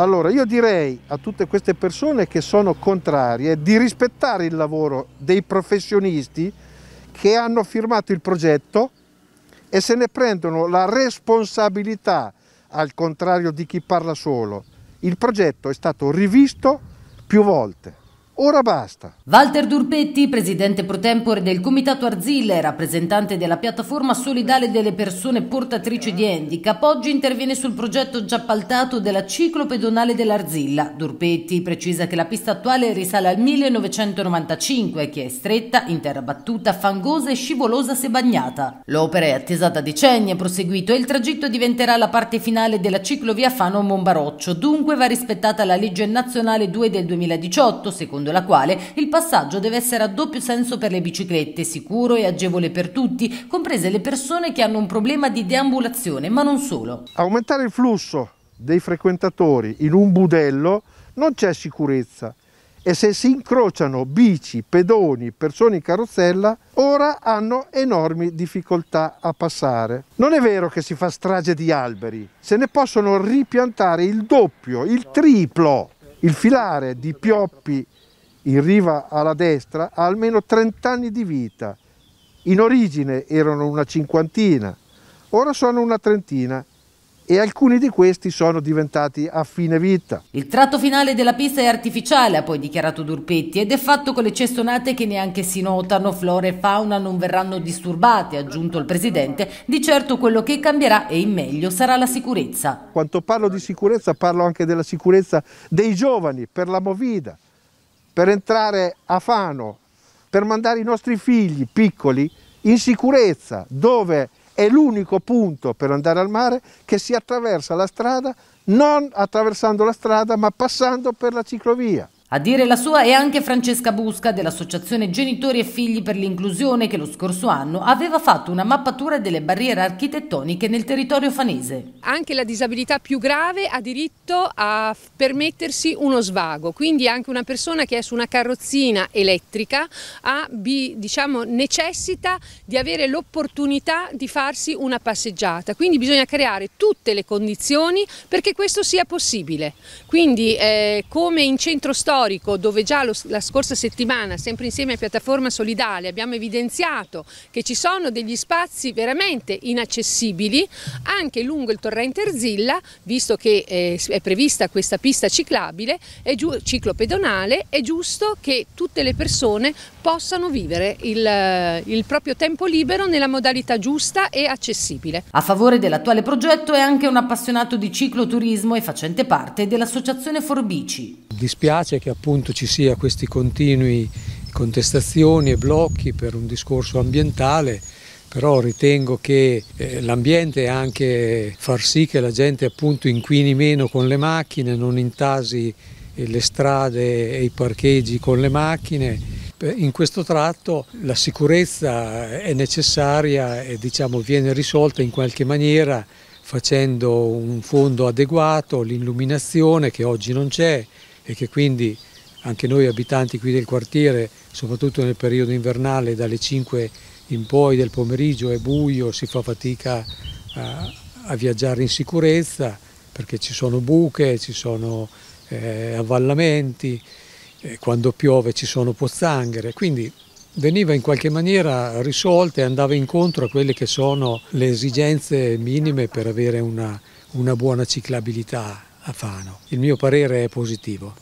Allora io direi a tutte queste persone che sono contrarie di rispettare il lavoro dei professionisti che hanno firmato il progetto e se ne prendono la responsabilità al contrario di chi parla solo. Il progetto è stato rivisto più volte. Ora basta. Walter Durpetti, presidente pro tempore del Comitato Arzile, rappresentante della piattaforma solidale delle persone portatrici di handicap, oggi interviene sul progetto già appaltato della ciclopedonale dell'Arzilla. Durpetti precisa che la pista attuale risale al 1995 che è stretta, in terra battuta, fangosa e scivolosa se bagnata. L'opera è attesa da decenni, è proseguito e il tragitto diventerà la parte finale della ciclovia Fano-Mombaroccio. Dunque va rispettata la legge nazionale 2 del 2018, secondo secondo la quale il passaggio deve essere a doppio senso per le biciclette, sicuro e agevole per tutti, comprese le persone che hanno un problema di deambulazione, ma non solo. Aumentare il flusso dei frequentatori in un budello non c'è sicurezza e se si incrociano bici, pedoni, persone in carrozzella, ora hanno enormi difficoltà a passare. Non è vero che si fa strage di alberi, se ne possono ripiantare il doppio, il triplo. Il filare di pioppi in riva alla destra ha almeno 30 anni di vita. In origine erano una cinquantina, ora sono una trentina e alcuni di questi sono diventati a fine vita. Il tratto finale della pista è artificiale, ha poi dichiarato Durpetti, ed è fatto con le cestonate che neanche si notano, flora e fauna non verranno disturbate, ha aggiunto il presidente. Di certo quello che cambierà e in meglio sarà la sicurezza. Quando parlo di sicurezza parlo anche della sicurezza dei giovani per la Movida per entrare a Fano, per mandare i nostri figli piccoli in sicurezza, dove è l'unico punto per andare al mare che si attraversa la strada non attraversando la strada ma passando per la ciclovia. A dire la sua è anche Francesca Busca dell'Associazione Genitori e Figli per l'Inclusione che lo scorso anno aveva fatto una mappatura delle barriere architettoniche nel territorio fanese. Anche la disabilità più grave ha diritto a permettersi uno svago, quindi anche una persona che è su una carrozzina elettrica ha, diciamo, necessita di avere l'opportunità di farsi una passeggiata, quindi bisogna creare tutte le condizioni perché questo sia possibile. Quindi eh, come in centro storico storico dove già lo, la scorsa settimana, sempre insieme a Piattaforma Solidale, abbiamo evidenziato che ci sono degli spazi veramente inaccessibili anche lungo il torrente Erzilla, visto che eh, è prevista questa pista ciclabile, è ciclopedonale, è giusto che tutte le persone possano vivere il, il proprio tempo libero nella modalità giusta e accessibile. A favore dell'attuale progetto è anche un appassionato di cicloturismo e facente parte dell'associazione Forbici dispiace che appunto ci sia questi continui contestazioni e blocchi per un discorso ambientale, però ritengo che eh, l'ambiente è anche far sì che la gente appunto inquini meno con le macchine, non intasi eh, le strade e i parcheggi con le macchine. In questo tratto la sicurezza è necessaria e diciamo, viene risolta in qualche maniera facendo un fondo adeguato, l'illuminazione che oggi non c'è, e che quindi anche noi abitanti qui del quartiere, soprattutto nel periodo invernale, dalle 5 in poi del pomeriggio è buio, si fa fatica a, a viaggiare in sicurezza perché ci sono buche, ci sono eh, avvallamenti, eh, quando piove ci sono pozzanghere, quindi veniva in qualche maniera risolta e andava incontro a quelle che sono le esigenze minime per avere una, una buona ciclabilità a Fano. Il mio parere è positivo.